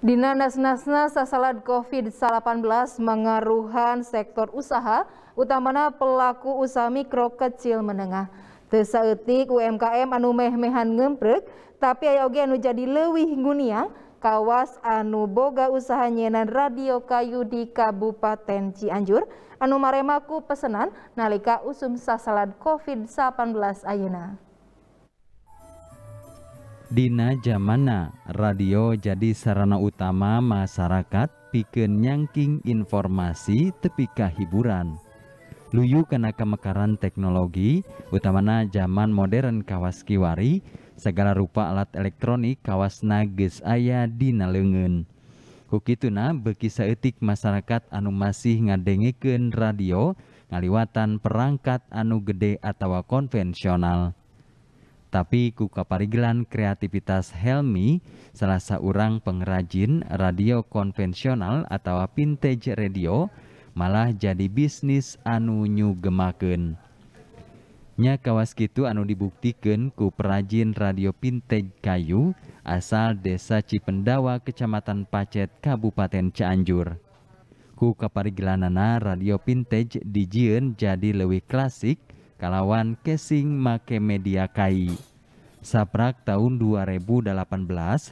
Dina Nasnasna sasalat COVID-19 mengaruhan sektor usaha, utamana pelaku usaha mikro kecil menengah. etik UMKM anu meh-mehan ngemprek, tapi ayo oge anu jadi lewih nguniang, kawas anu boga usaha nyenan radio kayu di Kabupaten Cianjur, anu maremaku pesenan nalika usum sasalat COVID-19 ayuna. Dina Jamana, radio jadi sarana utama masyarakat pikeun nyangking informasi tepika hiburan. Luyu kana kemekaran teknologi, utamana zaman modern kawas kiwari, segala rupa alat elektronik kawas nages aya dina leungeun. Kukituna beki saeutik masyarakat anu masih ngadengekeun radio ngaliwatan perangkat anu gede atau konvensional tapi ku kaparigilan kreativitas Helmi, salah seorang pengrajin radio konvensional atau vintage radio, malah jadi bisnis anu nyugemaken. Nya kawas gitu anu dibuktikan ku perajin radio vintage kayu asal desa Cipendawa, kecamatan Pacet, Kabupaten Cianjur. Ku kaparigelanana radio vintage dijien jadi lebih klasik kalawan casing Make Media Kai. Saprak tahun 2018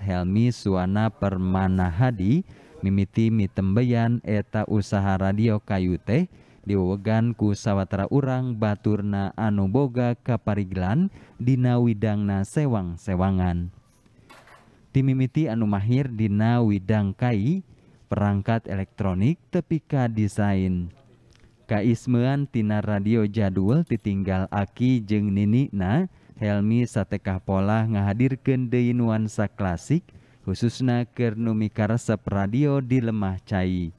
Helmi Suwana Permana Hadi mimiti mitembeyan eta usaha radio kayu teh diwewegan ku sawatara urang baturna anu boga kapariglan dina widangna sewang-sewangan. Timimiti anu mahir dina widang kai perangkat elektronik tepika desain. Kaismean tina radio jadul ditinggal Aki Jeng Nini na Helmi satekah pola ngahadir deui nuansa klasik khususna kernumi nu radio di lemah cai.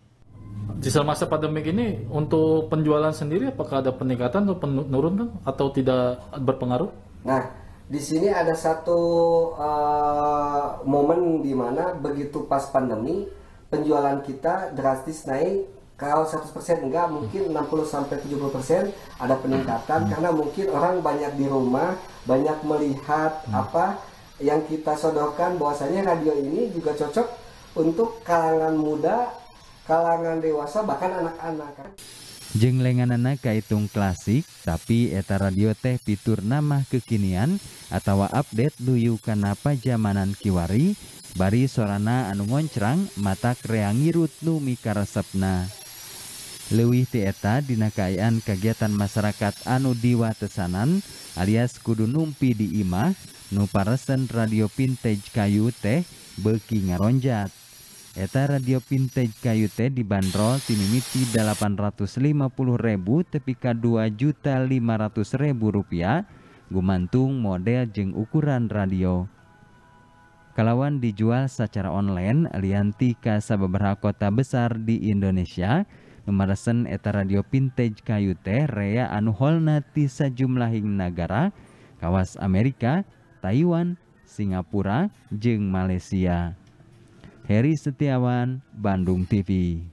Di masa pandemik ini untuk penjualan sendiri apakah ada peningkatan atau penurunan atau tidak berpengaruh? Nah, di sini ada satu uh, momen di mana begitu pas pandemi penjualan kita drastis naik kalau 100% enggak mungkin 60 sampai 70% ada peningkatan hmm. karena mungkin orang banyak di rumah, banyak melihat hmm. apa yang kita sodorkan bahwasanya radio ini juga cocok untuk kalangan muda, kalangan dewasa bahkan anak-anak. anak kaitung klasik, tapi eta radio teh pitur nama kekinian atau update nuyu kenapa zamanan kiwari, bari sorana anu ngoncrang mata kreangi rutnu mikaresepna lewih tieta dinakaian kegiatan masyarakat anu tesanan alias kudu numpi di imah nuparesen radio vintage kayu teh beki ngaronjat Eta radio vintage kayu teh dibanderol timimiti 850.000 tepi ka 2.500.000 rupiah gumantung model jeng ukuran radio. Kalawan dijual secara online alianti ka beberapa kota besar di Indonesia, Numaresen eta radio vintage kayu teh rea anu holna ti sajumlahing nagara, kawas Amerika, Taiwan, Singapura, jeung Malaysia. Heri Setiawan, Bandung TV.